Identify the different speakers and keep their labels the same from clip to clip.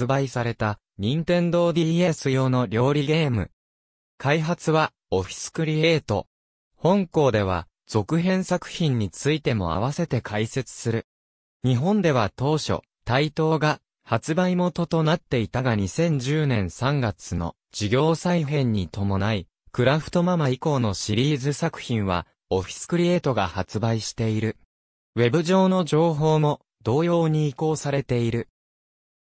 Speaker 1: 発売された、任天堂 DS 用の料理ゲーム。開発は、オフィスクリエイト。本校では、続編作品についても合わせて解説する。日本では当初、台等が発売元となっていたが2010年3月の事業再編に伴い、クラフトママ以降のシリーズ作品は、オフィスクリエイトが発売している。ウェブ上の情報も同様に移行されている。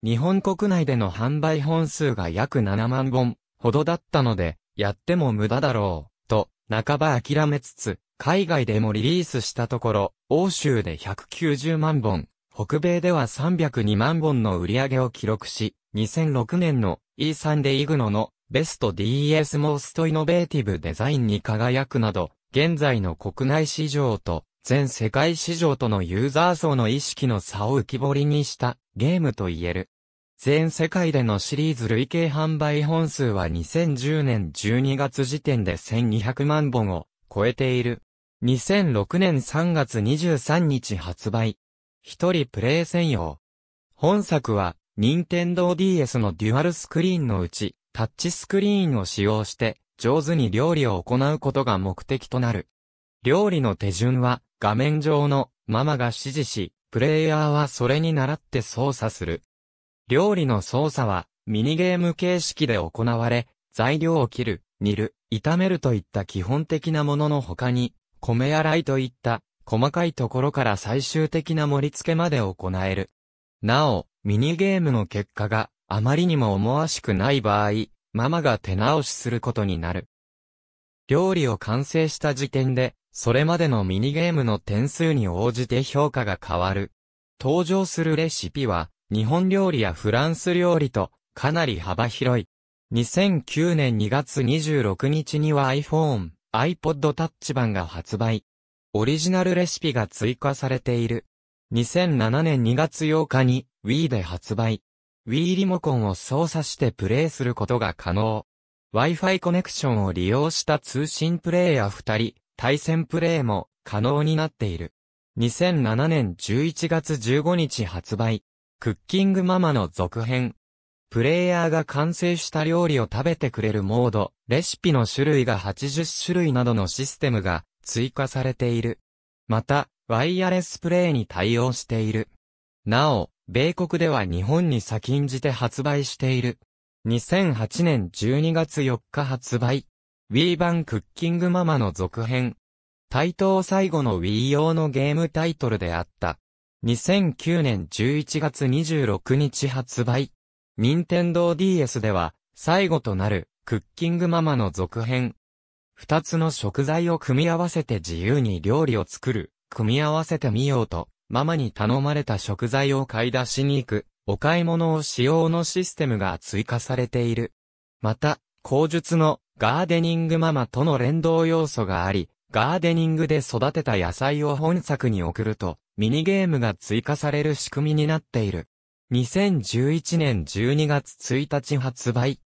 Speaker 1: 日本国内での販売本数が約7万本ほどだったので、やっても無駄だろう、と、半ば諦めつつ、海外でもリリースしたところ、欧州で190万本、北米では302万本の売り上げを記録し、2006年の E3 でイグノのベスト DES モーストイノベーティブデザインに輝くなど、現在の国内市場と全世界市場とのユーザー層の意識の差を浮き彫りにしたゲームと言える。全世界でのシリーズ累計販売本数は2010年12月時点で1200万本を超えている。2006年3月23日発売。一人プレイ専用。本作は、任天堂 DS のデュアルスクリーンのうち、タッチスクリーンを使用して、上手に料理を行うことが目的となる。料理の手順は、画面上のママが指示し、プレイヤーはそれに倣って操作する。料理の操作は、ミニゲーム形式で行われ、材料を切る、煮る、炒めるといった基本的なものの他に、米洗いといった細かいところから最終的な盛り付けまで行える。なお、ミニゲームの結果があまりにも思わしくない場合、ママが手直しすることになる。料理を完成した時点で、それまでのミニゲームの点数に応じて評価が変わる。登場するレシピは、日本料理やフランス料理と、かなり幅広い。2009年2月26日には iPhone、iPod Touch 版が発売。オリジナルレシピが追加されている。2007年2月8日に Wii で発売。Wii リモコンを操作してプレイすることが可能。Wi-Fi コネクションを利用した通信プレイヤー2人、対戦プレイも可能になっている。2007年11月15日発売、クッキングママの続編。プレイヤーが完成した料理を食べてくれるモード、レシピの種類が80種類などのシステムが追加されている。また、ワイヤレスプレイに対応している。なお、米国では日本に先んじて発売している。2008年12月4日発売。ウィーバンクッキングママの続編。対等最後の Wii 用のゲームタイトルであった。2009年11月26日発売。任天堂 DS では、最後となる、クッキングママの続編。二つの食材を組み合わせて自由に料理を作る、組み合わせてみようと、ママに頼まれた食材を買い出しに行く、お買い物を使用のシステムが追加されている。また、口述のガーデニングママとの連動要素があり、ガーデニングで育てた野菜を本作に送ると、ミニゲームが追加される仕組みになっている。2011年12月1日発売。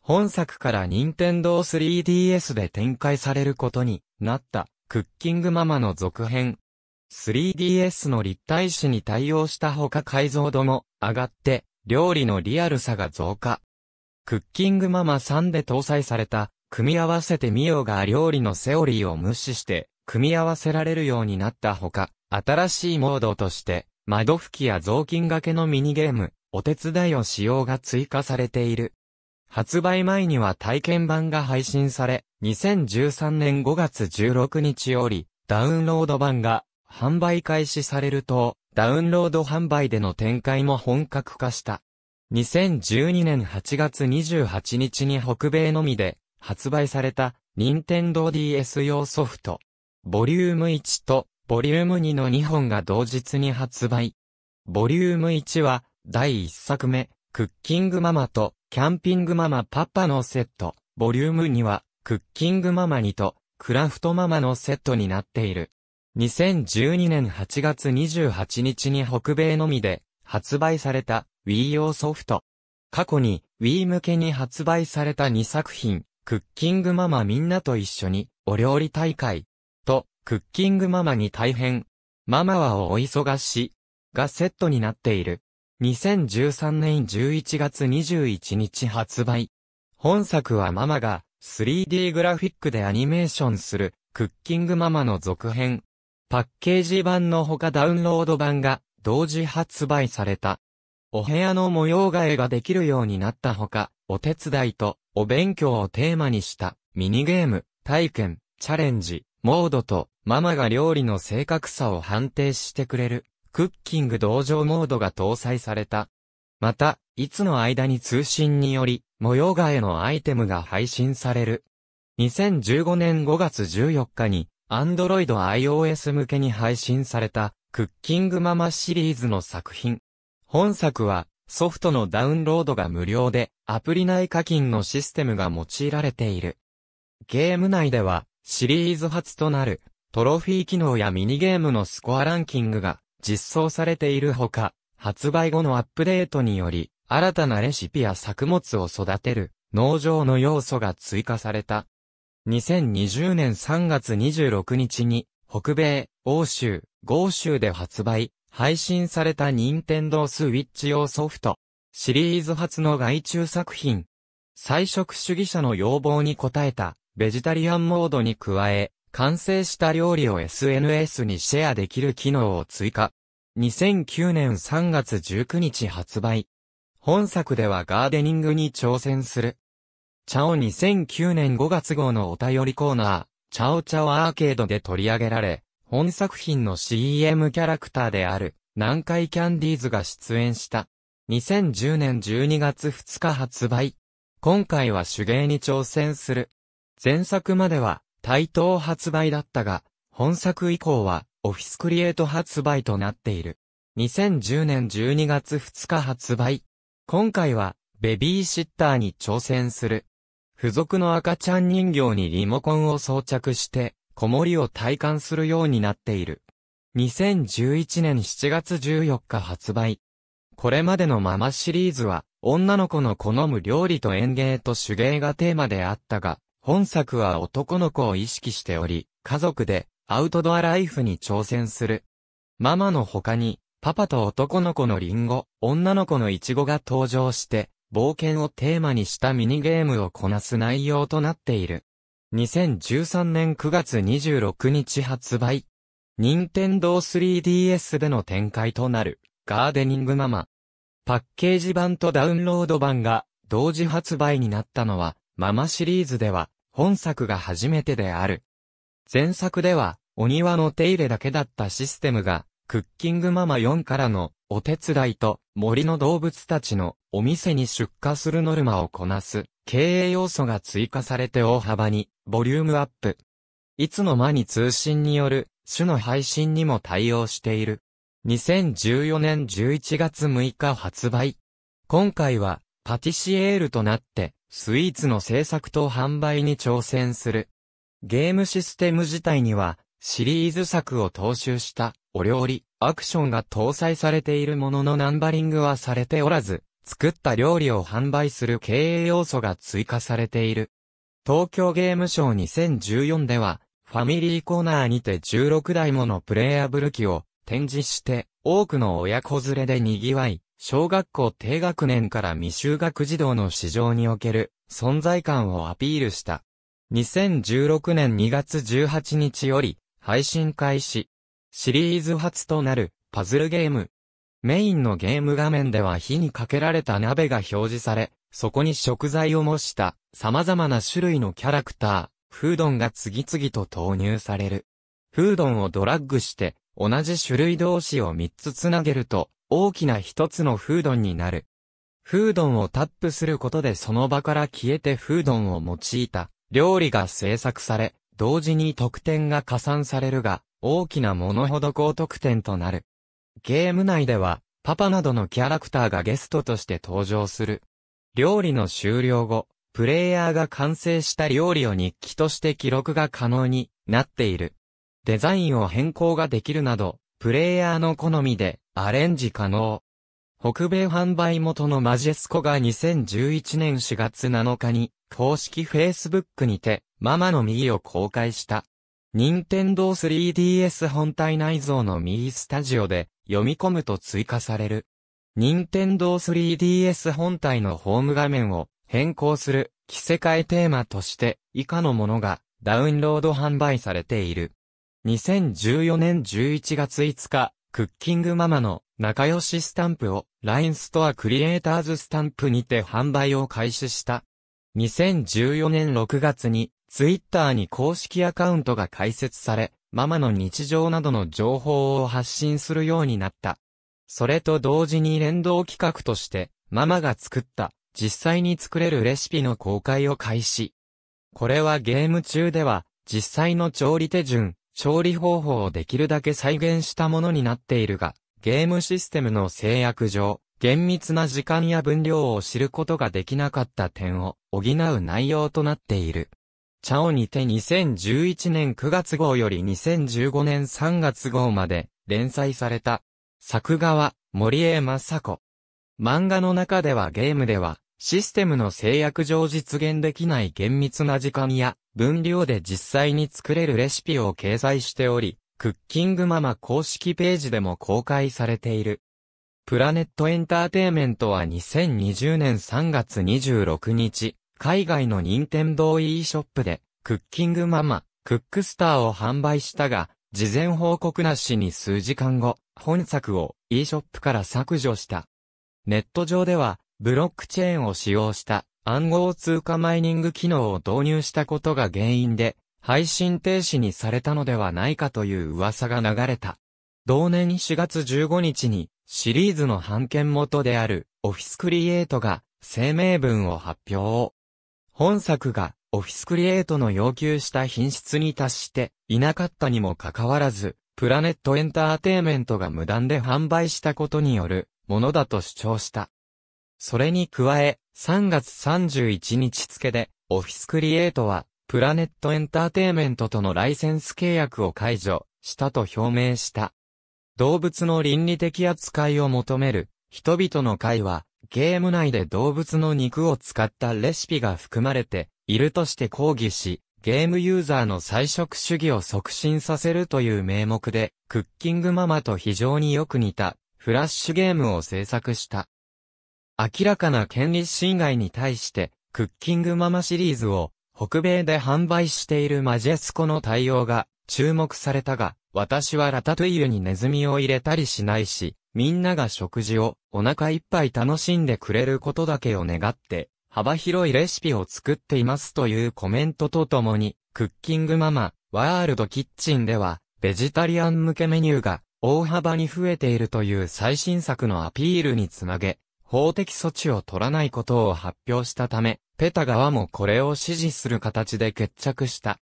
Speaker 1: 本作から任天堂 3DS で展開されることになったクッキングママの続編。3DS の立体視に対応した他解像度も上がって料理のリアルさが増加。クッキングママ3で搭載された組み合わせてみようが料理のセオリーを無視して、組み合わせられるようになったほか、新しいモードとして、窓拭きや雑巾掛けのミニゲーム、お手伝いをしようが追加されている。発売前には体験版が配信され、2013年5月16日より、ダウンロード版が販売開始されると、ダウンロード販売での展開も本格化した。2012年8月28日に北米のみで、発売された、任天堂 DS 用ソフト、ボリューム1とボリューム2の2本が同日に発売。ボリューム1は、第1作目、クッキングママと、キャンピングママパパのセット。ボリューム2は、クッキングママ2と、クラフトママのセットになっている。2012年8月28日に北米のみで発売された Wii 用ソフト。過去に Wii 向けに発売された2作品、クッキングママみんなと一緒に、お料理大会。と、クッキングママに大変。ママはお忙し。がセットになっている。2013年11月21日発売。本作はママが 3D グラフィックでアニメーションするクッキングママの続編。パッケージ版のほかダウンロード版が同時発売された。お部屋の模様替えができるようになったほか、お手伝いと、お勉強をテーマにした、ミニゲーム、体験、チャレンジ、モードと、ママが料理の正確さを判定してくれる、クッキング同情モードが搭載された。また、いつの間に通信により、模様替えのアイテムが配信される。2015年5月14日に、Android iOS 向けに配信された、クッキングママシリーズの作品。本作は、ソフトのダウンロードが無料で、アプリ内課金のシステムが用いられている。ゲーム内では、シリーズ初となる、トロフィー機能やミニゲームのスコアランキングが実装されているほか、発売後のアップデートにより、新たなレシピや作物を育てる、農場の要素が追加された。2020年3月26日に、北米、欧州、豪州で発売、配信された任天堂スイッチ用ソフト、シリーズ初の外注作品。菜食主義者の要望に応えた、ベジタリアンモードに加え、完成した料理を SNS にシェアできる機能を追加。2009年3月19日発売。本作ではガーデニングに挑戦する。チャオ2009年5月号のお便りコーナー、チャオチャオアーケードで取り上げられ、本作品の CM キャラクターである、南海キャンディーズが出演した。2010年12月2日発売。今回は手芸に挑戦する。前作までは、対等発売だったが、本作以降は、オフィスクリエイト発売となっている。2010年12月2日発売。今回は、ベビーシッターに挑戦する。付属の赤ちゃん人形にリモコンを装着して、子守を体感するようになっている。2011年7月14日発売。これまでのママシリーズは、女の子の好む料理と園芸と手芸がテーマであったが、本作は男の子を意識しており、家族でアウトドアライフに挑戦する。ママの他に、パパと男の子のリンゴ、女の子のイチゴが登場して、冒険をテーマにしたミニゲームをこなす内容となっている。2013年9月26日発売。任天堂 3DS での展開となる。ガーデニングママ。パッケージ版とダウンロード版が同時発売になったのは、ママシリーズでは本作が初めてである。前作では、お庭の手入れだけだったシステムが、クッキングママ4からのお手伝いと森の動物たちのお店に出荷するノルマをこなす経営要素が追加されて大幅にボリュームアップ。いつの間に通信による種の配信にも対応している。2014年11月6日発売。今回は、パティシエールとなって、スイーツの制作と販売に挑戦する。ゲームシステム自体には、シリーズ作を踏襲した、お料理、アクションが搭載されているもののナンバリングはされておらず、作った料理を販売する経営要素が追加されている。東京ゲームショー2014では、ファミリーコーナーにて16台ものプレイアブル機を展示して、多くの親子連れで賑わい、小学校低学年から未就学児童の市場における存在感をアピールした。2016年2月18日より配信開始。シリーズ初となるパズルゲーム。メインのゲーム画面では火にかけられた鍋が表示され、そこに食材を模した様々な種類のキャラクター、フードンが次々と投入される。フードンをドラッグして同じ種類同士を3つつなげると、大きな一つのフードンになる。フードンをタップすることでその場から消えてフードンを用いた料理が制作され、同時に得点が加算されるが、大きなものほど高得点となる。ゲーム内では、パパなどのキャラクターがゲストとして登場する。料理の終了後、プレイヤーが完成した料理を日記として記録が可能になっている。デザインを変更ができるなど、プレイヤーの好みでアレンジ可能。北米販売元のマジェスコが2011年4月7日に公式 Facebook にてママのミーを公開した。任天堂 3DS 本体内蔵のミースタジオで読み込むと追加される。任天堂 3DS 本体のホーム画面を変更する着せ替えテーマとして以下のものがダウンロード販売されている。2014年11月5日、クッキングママの仲良しスタンプを LINE ストアクリエイターズスタンプにて販売を開始した。2014年6月に Twitter に公式アカウントが開設され、ママの日常などの情報を発信するようになった。それと同時に連動企画として、ママが作った実際に作れるレシピの公開を開始。これはゲーム中では実際の調理手順、調理方法をできるだけ再現したものになっているが、ゲームシステムの制約上、厳密な時間や分量を知ることができなかった点を補う内容となっている。チャオにて2011年9月号より2015年3月号まで連載された。作画は森江雅子。漫画の中ではゲームではシステムの制約上実現できない厳密な時間や分量で実際に作れるレシピを掲載しており、クッキングママ公式ページでも公開されている。プラネットエンターテイメントは2020年3月26日、海外の任天堂 e ショップで、クッキングママ、クックスターを販売したが、事前報告なしに数時間後、本作を e ショップから削除した。ネット上では、ブロックチェーンを使用した暗号通貨マイニング機能を導入したことが原因で、配信停止にされたのではないかという噂が流れた。同年4月15日に、シリーズの版権元である、オフィスクリエイトが、声明文を発表。本作が、オフィスクリエイトの要求した品質に達していなかったにもかかわらず、プラネットエンターテイメントが無断で販売したことによるものだと主張した。それに加え、3月31日付で、オフィスクリエイトは、プラネットエンターテイメントとのライセンス契約を解除したと表明した。動物の倫理的扱いを求める人々の会は、ゲーム内で動物の肉を使ったレシピが含まれているとして抗議し、ゲームユーザーの菜食主義を促進させるという名目で、クッキングママと非常によく似たフラッシュゲームを制作した。明らかな権利侵害に対して、クッキングママシリーズを、北米で販売しているマジェスコの対応が注目されたが、私はラタトゥイユにネズミを入れたりしないし、みんなが食事をお腹いっぱい楽しんでくれることだけを願って、幅広いレシピを作っていますというコメントとともに、クッキングママ、ワールドキッチンでは、ベジタリアン向けメニューが大幅に増えているという最新作のアピールにつなげ、法的措置を取らないことを発表したため、ペタ側もこれを支持する形で決着した。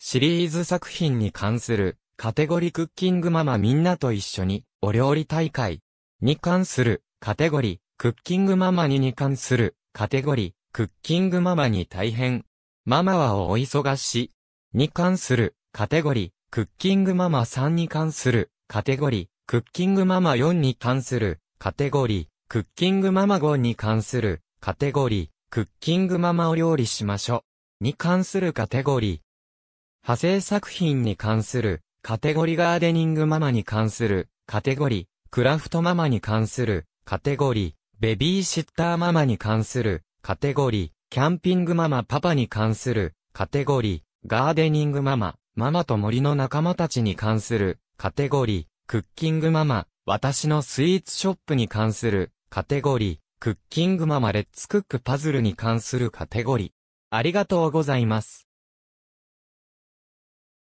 Speaker 1: シリーズ作品に関するカテゴリクッキングママみんなと一緒にお料理大会に関するカテゴリークッキングママにに関するカテゴリークッキングママに大変ママはお忙しに関するカテゴリークッキングママ3に関するカテゴリークッキングママ4に関するカテゴリークッキングママ号に関するカテゴリー、クッキングママお料理しましょうに関するカテゴリー、派生作品に関するカテゴリーガーデニングママに関するカテゴリー、クラフトママに関するカテゴリー、ベビーシッターママに関するカテゴリー、キャンピングママパパに関するカテゴリー、ガーデニングママ、ママと森の仲間たちに関するカテゴリー、クッキングママ、私のスイーツショップに関するカテゴリー、クッキングママレッツクックパズルに関するカテゴリー。ありがとうございます。